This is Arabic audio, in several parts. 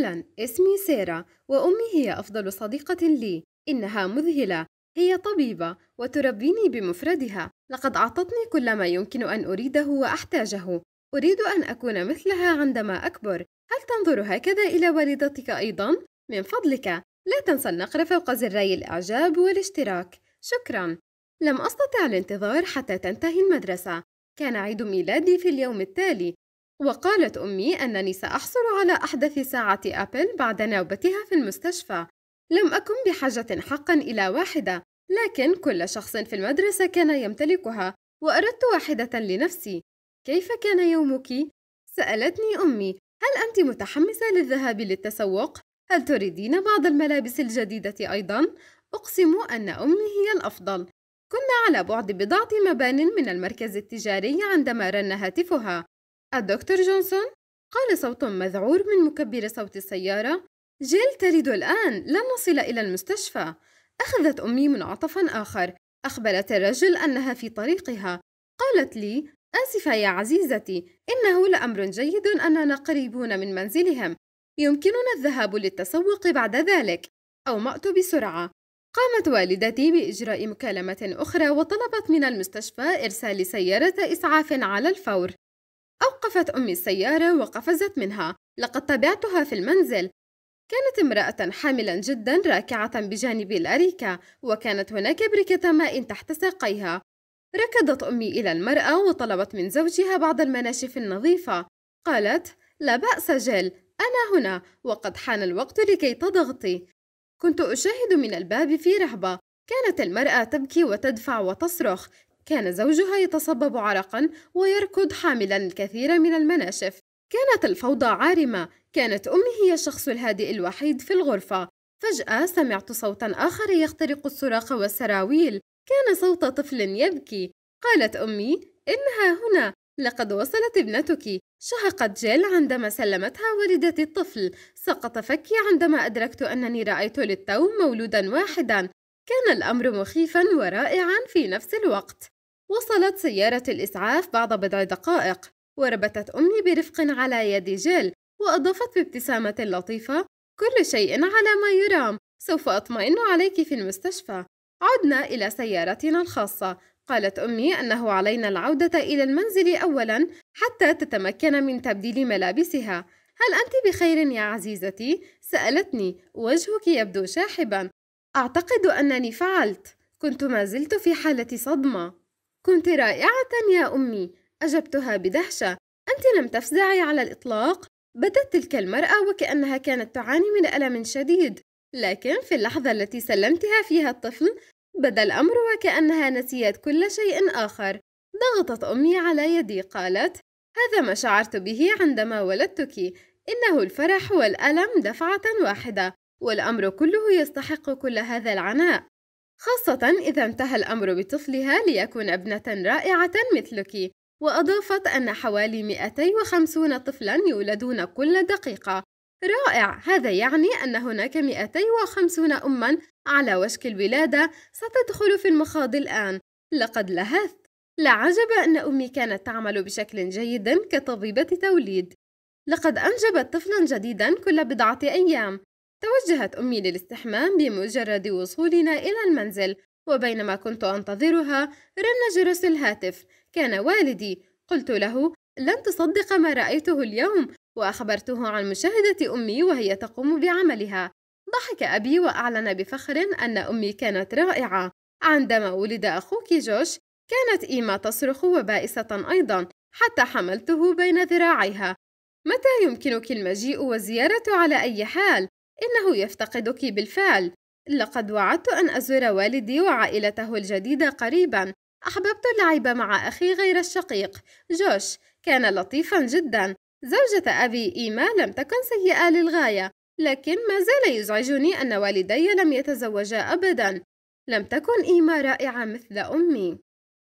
أهلا اسمي سيرا وأمي هي أفضل صديقة لي إنها مذهلة هي طبيبة وتربيني بمفردها لقد أعطتني كل ما يمكن أن أريده وأحتاجه أريد أن أكون مثلها عندما أكبر هل تنظر هكذا إلى والدتك أيضا؟ من فضلك لا تنسى النقر فوق زري الإعجاب والاشتراك شكرا لم أستطع الانتظار حتى تنتهي المدرسة كان عيد ميلادي في اليوم التالي وقالت أمي أنني سأحصل على أحدث ساعة أبل بعد نوبتها في المستشفى لم أكن بحاجة حقا إلى واحدة لكن كل شخص في المدرسة كان يمتلكها وأردت واحدة لنفسي كيف كان يومك؟ سألتني أمي هل أنت متحمسة للذهاب للتسوق؟ هل تريدين بعض الملابس الجديدة أيضا؟ أقسم أن أمي هي الأفضل كنا على بعد بضعة مبان من المركز التجاري عندما رن هاتفها الدكتور جونسون قال صوت مذعور من مكبر صوت السيارة جيل تلد الآن لن نصل إلى المستشفى أخذت أمي منعطفا آخر أخبرت الرجل أنها في طريقها قالت لي آسفة يا عزيزتي إنه لأمر جيد أننا قريبون من منزلهم يمكننا الذهاب للتسوق بعد ذلك أومأت بسرعة قامت والدتي بإجراء مكالمة أخرى وطلبت من المستشفى إرسال سيارة إسعاف على الفور أوقفت أمي السيارة وقفزت منها لقد تبعتها في المنزل كانت امرأة حاملا جدا راكعة بجانب الأريكة وكانت هناك بركة ماء تحت ساقيها ركضت أمي إلى المرأة وطلبت من زوجها بعض المناشف النظيفة قالت لا بأس جيل أنا هنا وقد حان الوقت لكي تضغطي كنت أشاهد من الباب في رهبة كانت المرأة تبكي وتدفع وتصرخ كان زوجها يتصبب عرقا ويركض حاملا الكثير من المناشف كانت الفوضى عارمة كانت أمي هي الشخص الهادئ الوحيد في الغرفة فجأة سمعت صوتا آخر يخترق الصراخ والسراويل كان صوت طفل يبكي قالت أمي إنها هنا لقد وصلت ابنتك شهقت جيل عندما سلمتها والدتي الطفل سقط فكي عندما أدركت أنني رأيت للتو مولودا واحدا كان الأمر مخيفا ورائعا في نفس الوقت وصلت سيارة الإسعاف بعد بضع دقائق وربطت أمي برفق على يد جيل وأضافت بابتسامة لطيفة كل شيء على ما يرام سوف أطمئن عليك في المستشفى عدنا إلى سيارتنا الخاصة قالت أمي أنه علينا العودة إلى المنزل أولا حتى تتمكن من تبديل ملابسها هل أنت بخير يا عزيزتي؟ سألتني وجهك يبدو شاحبا أعتقد أنني فعلت كنت ما زلت في حالة صدمة كنت رائعة يا أمي أجبتها بدهشة أنت لم تفزعي على الإطلاق بدت تلك المرأة وكأنها كانت تعاني من ألم شديد لكن في اللحظة التي سلمتها فيها الطفل بدا الأمر وكأنها نسيت كل شيء آخر ضغطت أمي على يدي قالت هذا ما شعرت به عندما ولدتك إنه الفرح والألم دفعة واحدة والأمر كله يستحق كل هذا العناء خاصة إذا انتهى الأمر بطفلها ليكون ابنة رائعة مثلك وأضافت أن حوالي 250 طفلا يولدون كل دقيقة رائع هذا يعني أن هناك 250 أما على وشك الولادة ستدخل في المخاض الآن لقد لهثت لا عجب أن أمي كانت تعمل بشكل جيد كطبيبة توليد لقد أنجبت طفلا جديدا كل بضعة أيام توجهت أمي للاستحمام بمجرد وصولنا إلى المنزل وبينما كنت أنتظرها رن جرس الهاتف كان والدي قلت له لن تصدق ما رأيته اليوم وأخبرته عن مشاهدة أمي وهي تقوم بعملها ضحك أبي وأعلن بفخر أن أمي كانت رائعة عندما ولد أخوك جوش كانت إيما تصرخ وبائسة أيضا حتى حملته بين ذراعيها متى يمكنك المجيء والزيارة على أي حال؟ إنه يفتقدك بالفعل لقد وعدت أن أزور والدي وعائلته الجديدة قريبا أحببت اللعب مع أخي غير الشقيق جوش كان لطيفا جدا زوجة أبي إيما لم تكن سيئة للغاية لكن ما زال يزعجني أن والدي لم يتزوجا أبدا لم تكن إيما رائعة مثل أمي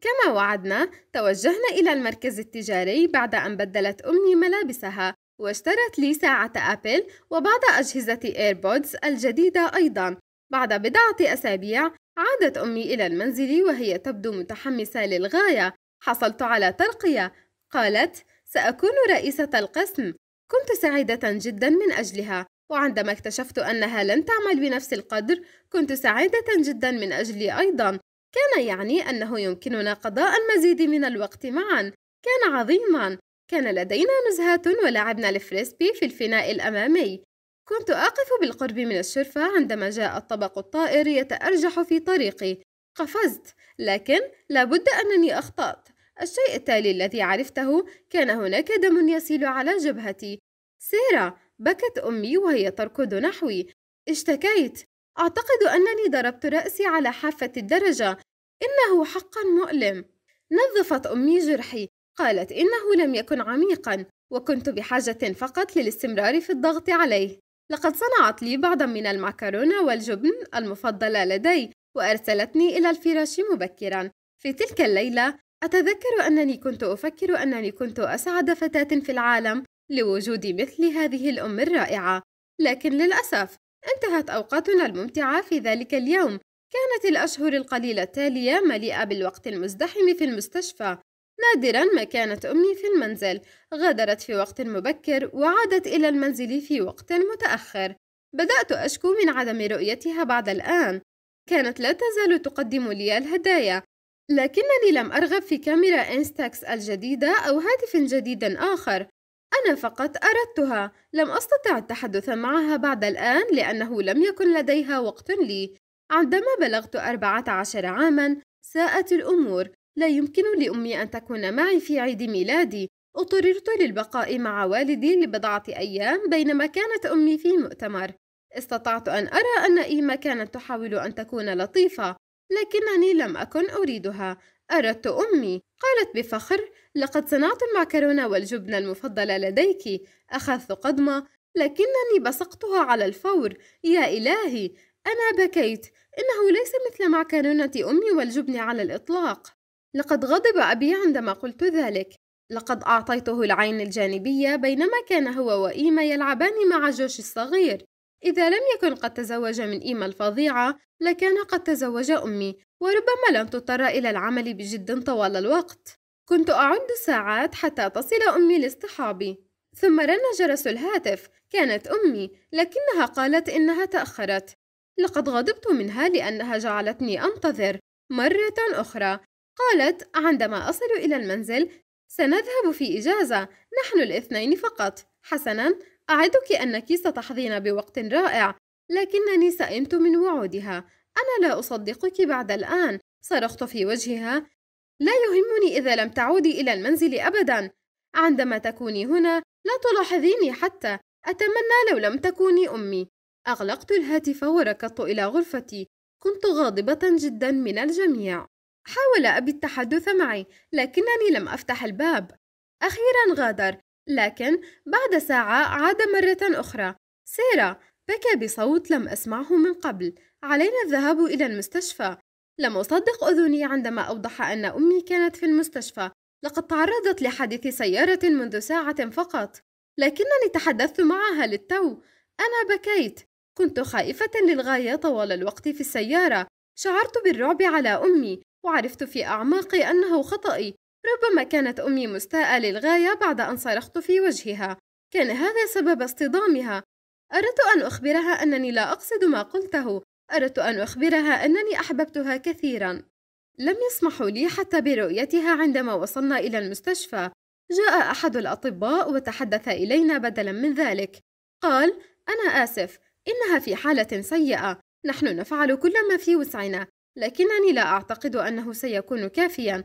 كما وعدنا توجهنا إلى المركز التجاري بعد أن بدلت أمي ملابسها واشترت لي ساعة أبل وبعض أجهزة إيربودز الجديدة أيضا بعد بضعة أسابيع عادت أمي إلى المنزل وهي تبدو متحمسة للغاية حصلت على ترقية قالت سأكون رئيسة القسم كنت سعيدة جدا من أجلها وعندما اكتشفت أنها لن تعمل بنفس القدر كنت سعيدة جدا من أجلي أيضا كان يعني أنه يمكننا قضاء المزيد من الوقت معا كان عظيما كان لدينا نزهة ولعبنا الفريسبي في الفناء الأمامي كنت أقف بالقرب من الشرفة عندما جاء الطبق الطائر يتأرجح في طريقي قفزت لكن لابد أنني أخطأت الشيء التالي الذي عرفته كان هناك دم يسيل على جبهتي سيرا بكت أمي وهي تركض نحوي اشتكيت أعتقد أنني ضربت رأسي على حافة الدرجة إنه حقا مؤلم نظفت أمي جرحي قالت إنه لم يكن عميقا وكنت بحاجة فقط للاستمرار في الضغط عليه لقد صنعت لي بعضا من المعكرونة والجبن المفضلة لدي وأرسلتني إلى الفراش مبكرا في تلك الليلة أتذكر أنني كنت أفكر أنني كنت أسعد فتاة في العالم لوجود مثل هذه الأم الرائعة لكن للأسف انتهت أوقاتنا الممتعة في ذلك اليوم كانت الأشهر القليلة التالية مليئة بالوقت المزدحم في المستشفى نادرا ما كانت أمي في المنزل غادرت في وقت مبكر وعادت إلى المنزل في وقت متأخر بدأت أشكو من عدم رؤيتها بعد الآن كانت لا تزال تقدم لي الهدايا لكنني لم أرغب في كاميرا إنستاكس الجديدة أو هاتف جديد آخر أنا فقط أردتها لم أستطع التحدث معها بعد الآن لأنه لم يكن لديها وقت لي عندما بلغت أربعة عشر عامًا ساءت الأمور لا يمكن لأمي أن تكون معي في عيد ميلادي اضطررت للبقاء مع والدي لبضعة أيام بينما كانت أمي في مؤتمر استطعت أن أرى أن إيما كانت تحاول أن تكون لطيفة لكنني لم أكن أريدها أردت أمي قالت بفخر لقد صنعت المعكرونة والجبنة المفضلة لديك أخذت قضمة لكنني بصقتها على الفور يا إلهي أنا بكيت إنه ليس مثل معكرونة أمي والجبن على الإطلاق لقد غضب أبي عندما قلت ذلك لقد أعطيته العين الجانبية بينما كان هو وإيما يلعبان مع جوش الصغير إذا لم يكن قد تزوج من إيما الفظيعة لكان قد تزوج أمي وربما لم تضطر إلى العمل بجد طوال الوقت كنت أعد الساعات حتى تصل أمي لاصطحابي ثم رن جرس الهاتف كانت أمي لكنها قالت إنها تأخرت لقد غضبت منها لأنها جعلتني أنتظر مرة أخرى قالت عندما أصل إلى المنزل سنذهب في إجازة نحن الاثنين فقط حسنا أعدك أنك ستحظين بوقت رائع لكنني سئمت من وعودها أنا لا أصدقك بعد الآن صرخت في وجهها لا يهمني إذا لم تعودي إلى المنزل أبدا عندما تكوني هنا لا تلاحظيني حتى أتمنى لو لم تكوني أمي أغلقت الهاتف وركضت إلى غرفتي كنت غاضبة جدا من الجميع حاول أبي التحدث معي لكنني لم أفتح الباب أخيرا غادر لكن بعد ساعة عاد مرة أخرى سيرا بكى بصوت لم أسمعه من قبل علينا الذهاب إلى المستشفى لم أصدق أذني عندما أوضح أن أمي كانت في المستشفى لقد تعرضت لحادث سيارة منذ ساعة فقط لكنني تحدثت معها للتو أنا بكيت كنت خائفة للغاية طوال الوقت في السيارة شعرت بالرعب على أمي وعرفت في أعماقي أنه خطأي ربما كانت أمي مستاءة للغاية بعد أن صرخت في وجهها كان هذا سبب اصطدامها أردت أن أخبرها أنني لا أقصد ما قلته أردت أن أخبرها أنني أحببتها كثيرا لم يسمحوا لي حتى برؤيتها عندما وصلنا إلى المستشفى جاء أحد الأطباء وتحدث إلينا بدلا من ذلك قال أنا آسف إنها في حالة سيئة نحن نفعل كل ما في وسعنا لكنني لا أعتقد أنه سيكون كافيا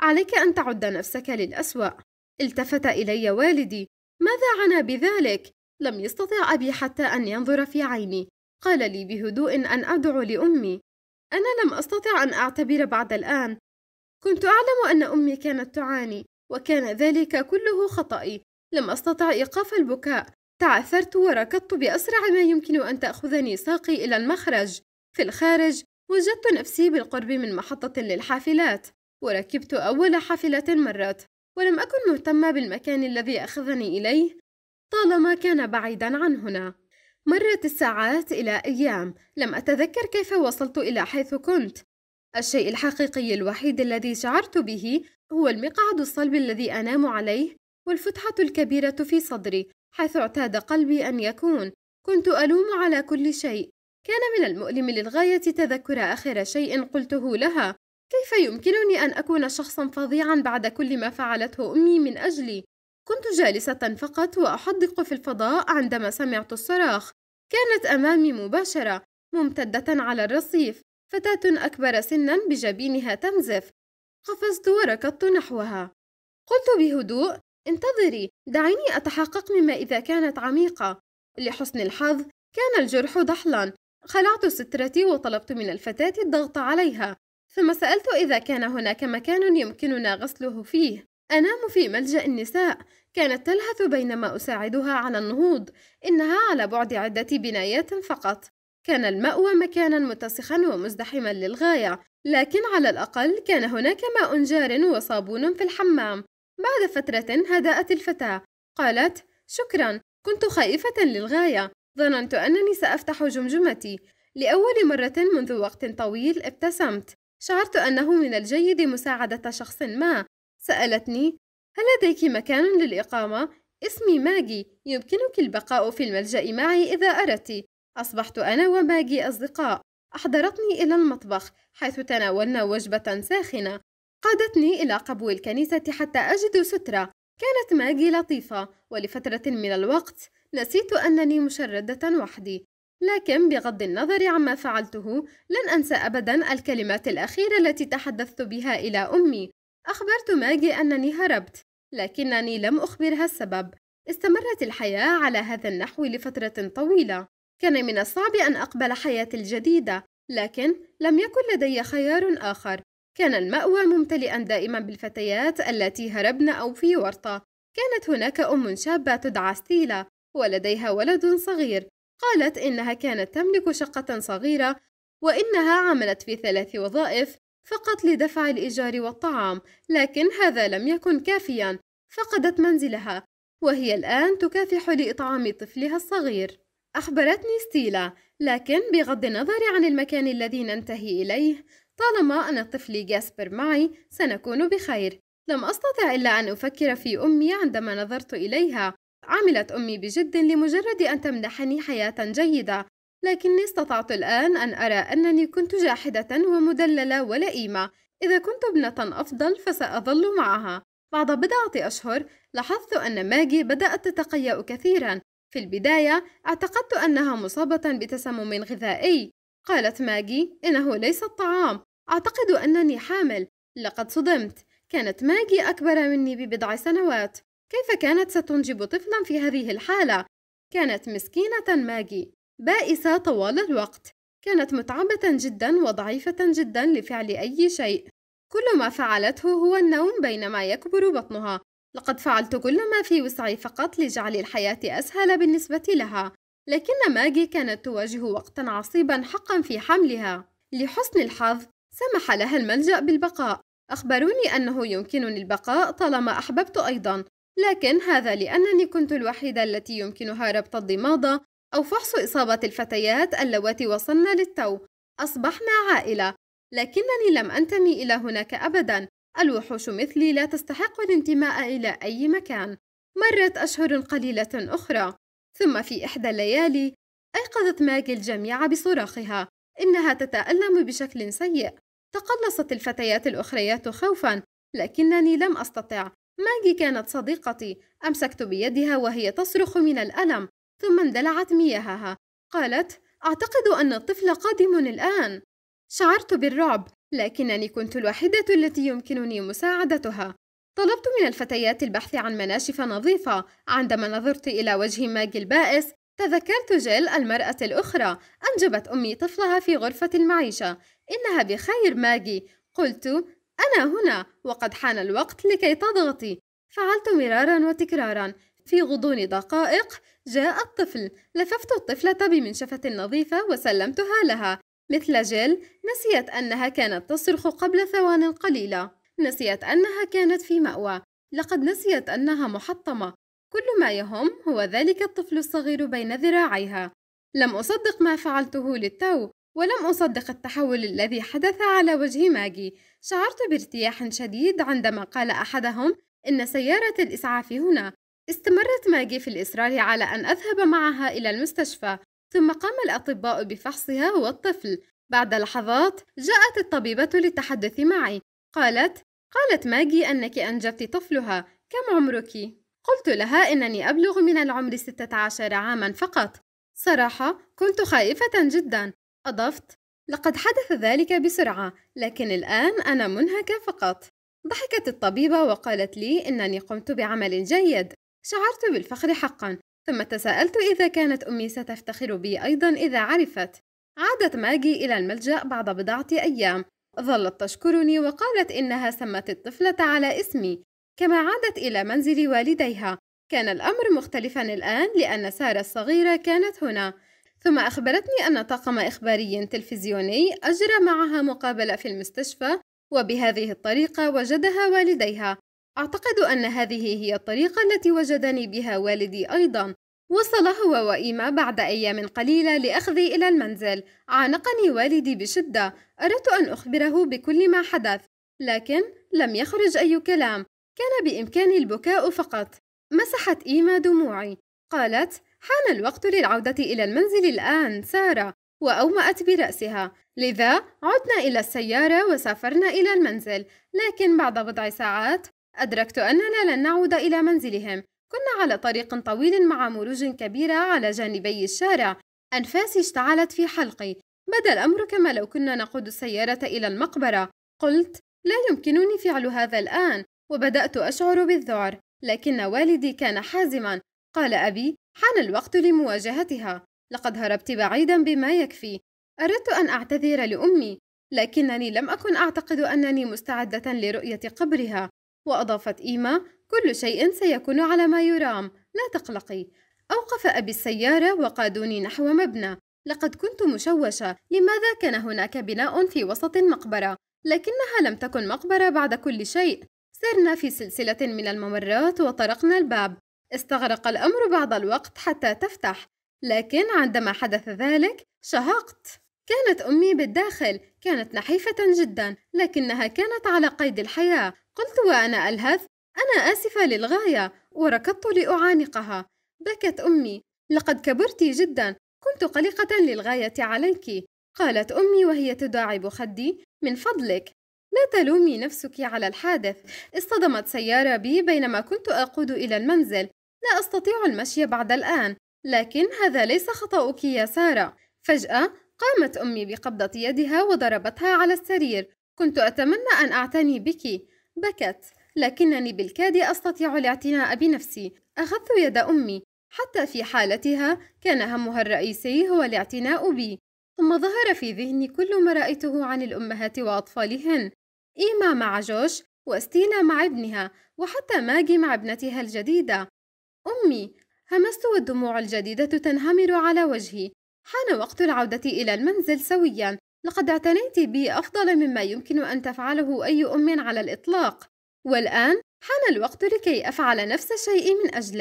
عليك أن تعد نفسك للأسوأ التفت إلي والدي ماذا عنا بذلك؟ لم يستطع أبي حتى أن ينظر في عيني قال لي بهدوء أن أدعو لأمي أنا لم أستطع أن أعتبر بعد الآن كنت أعلم أن أمي كانت تعاني وكان ذلك كله خطأي لم أستطع إيقاف البكاء تعثرت وركضت بأسرع ما يمكن أن تأخذني ساقي إلى المخرج في الخارج وجدت نفسي بالقرب من محطة للحافلات وركبت أول حافلة مرت ولم أكن مهتمة بالمكان الذي أخذني إليه طالما كان بعيدا عن هنا مرت الساعات إلى أيام لم أتذكر كيف وصلت إلى حيث كنت الشيء الحقيقي الوحيد الذي شعرت به هو المقعد الصلب الذي أنام عليه والفتحة الكبيرة في صدري حيث اعتاد قلبي أن يكون كنت ألوم على كل شيء كان من المؤلم للغاية تذكر آخر شيء قلته لها كيف يمكنني أن أكون شخصا فظيعا بعد كل ما فعلته أمي من أجلي؟ كنت جالسة فقط وأحدق في الفضاء عندما سمعت الصراخ كانت أمامي مباشرة ممتدة على الرصيف فتاة أكبر سنا بجبينها تنزف قفزت وركضت نحوها قلت بهدوء انتظري دعيني أتحقق مما إذا كانت عميقة لحسن الحظ كان الجرح ضحلا خلعت سترتي وطلبت من الفتاة الضغط عليها ثم سألت إذا كان هناك مكان يمكننا غسله فيه أنام في ملجأ النساء كانت تلهث بينما أساعدها على النهوض إنها على بعد عدة بنايات فقط كان المأوى مكانا متسخا ومزدحما للغاية لكن على الأقل كان هناك ماء جار وصابون في الحمام بعد فترة هدأت الفتاة قالت شكرا كنت خائفة للغاية ظننت أنني سأفتح جمجمتي لأول مرة منذ وقت طويل ابتسمت شعرت أنه من الجيد مساعدة شخص ما سألتني هل لديك مكان للإقامة؟ اسمي ماجي يمكنك البقاء في الملجأ معي إذا أردت أصبحت أنا وماجي أصدقاء أحضرتني إلى المطبخ حيث تناولنا وجبة ساخنة قادتني إلى قبو الكنيسة حتى أجد سترة كانت ماجي لطيفة ولفترة من الوقت نسيت أنني مشردة وحدي لكن بغض النظر عما فعلته لن أنسى أبدا الكلمات الأخيرة التي تحدثت بها إلى أمي أخبرت ماجي أنني هربت لكنني لم أخبرها السبب استمرت الحياة على هذا النحو لفترة طويلة كان من الصعب أن أقبل حياتي الجديدة لكن لم يكن لدي خيار آخر كان المأوى ممتلئا دائما بالفتيات التي هربن أو في ورطة كانت هناك أم شابة تدعى ستيلا ولديها ولد صغير قالت إنها كانت تملك شقة صغيرة وإنها عملت في ثلاث وظائف فقط لدفع الإيجار والطعام لكن هذا لم يكن كافيا فقدت منزلها وهي الآن تكافح لإطعام طفلها الصغير أخبرتني ستيلا لكن بغض النظر عن المكان الذي ننتهي إليه طالما أنا طفلي جاسبر معي سنكون بخير لم أستطع إلا أن أفكر في أمي عندما نظرت إليها عملت أمي بجد لمجرد أن تمنحني حياة جيدة لكني استطعت الآن أن أرى أنني كنت جاحدة ومدللة ولئيمة إذا كنت ابنة أفضل فسأظل معها بعد بضعة أشهر لاحظت أن ماجي بدأت تتقيأ كثيرا في البداية اعتقدت أنها مصابة بتسمم غذائي قالت ماجي إنه ليس الطعام أعتقد أنني حامل لقد صدمت كانت ماجي أكبر مني ببضع سنوات كيف كانت ستنجب طفلا في هذه الحالة؟ كانت مسكينة ماجي بائسة طوال الوقت كانت متعبة جدا وضعيفة جدا لفعل أي شيء كل ما فعلته هو النوم بينما يكبر بطنها لقد فعلت كل ما في وسعي فقط لجعل الحياة أسهل بالنسبة لها لكن ماجي كانت تواجه وقتا عصيبا حقا في حملها لحسن الحظ سمح لها الملجأ بالبقاء أخبروني أنه يمكنني البقاء طالما أحببت أيضا لكن هذا لأنني كنت الوحيدة التي يمكنها ربط الضمادة أو فحص إصابة الفتيات اللواتي وصلن للتو أصبحنا عائلة لكنني لم أنتمي إلى هناك أبداً الوحوش مثلي لا تستحق الانتماء إلى أي مكان مرت أشهر قليلة أخرى ثم في إحدى الليالي أيقظت ماجي الجميع بصراخها إنها تتألم بشكل سيء تقلصت الفتيات الأخريات خوفاً لكنني لم أستطع ماجي كانت صديقتي أمسكت بيدها وهي تصرخ من الألم ثم اندلعت مياهها قالت أعتقد أن الطفل قادم الآن شعرت بالرعب لكنني كنت الوحيدة التي يمكنني مساعدتها طلبت من الفتيات البحث عن مناشف نظيفة عندما نظرت إلى وجه ماجي البائس تذكرت جيل المرأة الأخرى أنجبت أمي طفلها في غرفة المعيشة إنها بخير ماجي قلت أنا هنا وقد حان الوقت لكي تضغطي فعلت مرارا وتكرارا في غضون دقائق جاء الطفل لففت الطفلة بمنشفة نظيفة وسلمتها لها مثل جيل نسيت أنها كانت تصرخ قبل ثوان قليلة نسيت أنها كانت في مأوى لقد نسيت أنها محطمة كل ما يهم هو ذلك الطفل الصغير بين ذراعيها لم أصدق ما فعلته للتو ولم أصدق التحول الذي حدث على وجه ماجي شعرت بارتياح شديد عندما قال أحدهم إن سيارة الإسعاف هنا استمرت ماجي في الإصرار على أن أذهب معها إلى المستشفى ثم قام الأطباء بفحصها والطفل بعد لحظات جاءت الطبيبة للتحدث معي قالت قالت ماجي أنك أنجبت طفلها كم عمرك؟ قلت لها إنني أبلغ من العمر 16 عاما فقط صراحة كنت خائفة جدا أضفت لقد حدث ذلك بسرعة لكن الآن أنا منهكة فقط ضحكت الطبيبة وقالت لي إنني قمت بعمل جيد شعرت بالفخر حقا ثم تساءلت إذا كانت أمي ستفتخر بي أيضا إذا عرفت عادت ماجي إلى الملجأ بعد بضعة أيام ظلت تشكرني وقالت إنها سمت الطفلة على اسمي كما عادت إلى منزل والديها كان الأمر مختلفا الآن لأن سارة الصغيرة كانت هنا ثم أخبرتني أن طاقم إخباري تلفزيوني أجرى معها مقابلة في المستشفى وبهذه الطريقة وجدها والديها أعتقد أن هذه هي الطريقة التي وجدني بها والدي أيضا وصل هو وإيما بعد أيام قليلة لأخذي إلى المنزل عانقني والدي بشدة أردت أن أخبره بكل ما حدث لكن لم يخرج أي كلام كان بإمكاني البكاء فقط مسحت إيما دموعي قالت حان الوقت للعودة إلى المنزل الآن سارة وأومأت برأسها لذا عدنا إلى السيارة وسافرنا إلى المنزل لكن بعد بضع ساعات أدركت أننا لن نعود إلى منزلهم كنا على طريق طويل مع مروج كبيرة على جانبي الشارع أنفاسي اشتعلت في حلقي بدا الأمر كما لو كنا نقود السيارة إلى المقبرة قلت لا يمكنني فعل هذا الآن وبدأت أشعر بالذعر لكن والدي كان حازما قال أبي حان الوقت لمواجهتها لقد هربت بعيدا بما يكفي اردت ان اعتذر لامي لكنني لم اكن اعتقد انني مستعده لرؤيه قبرها واضافت ايما كل شيء سيكون على ما يرام لا تقلقي اوقف ابي السياره وقادوني نحو مبنى لقد كنت مشوشه لماذا كان هناك بناء في وسط المقبره لكنها لم تكن مقبره بعد كل شيء سرنا في سلسله من الممرات وطرقنا الباب استغرق الأمر بعض الوقت حتى تفتح لكن عندما حدث ذلك شهقت كانت أمي بالداخل كانت نحيفة جدا لكنها كانت على قيد الحياة قلت وأنا ألهث أنا آسفة للغاية وركضت لأعانقها بكت أمي لقد كبرت جدا كنت قلقة للغاية عليك قالت أمي وهي تداعب خدي من فضلك لا تلومي نفسك على الحادث اصطدمت سيارة بي بينما كنت أقود إلى المنزل لا أستطيع المشي بعد الآن لكن هذا ليس خطأك يا سارة فجأة قامت أمي بقبضة يدها وضربتها على السرير كنت أتمنى أن أعتني بك بكت لكنني بالكاد أستطيع الاعتناء بنفسي أخذت يد أمي حتى في حالتها كان همها الرئيسي هو الاعتناء بي ثم ظهر في ذهني كل ما رأيته عن الأمهات وأطفالهن إيما مع جوش وستينا مع ابنها وحتى ماجي مع ابنتها الجديدة أمي همست والدموع الجديدة تنهمر على وجهي حان وقت العودة إلى المنزل سويا لقد اعتنيت بي أفضل مما يمكن أن تفعله أي أم على الإطلاق والآن حان الوقت لكي أفعل نفس الشيء من أجلك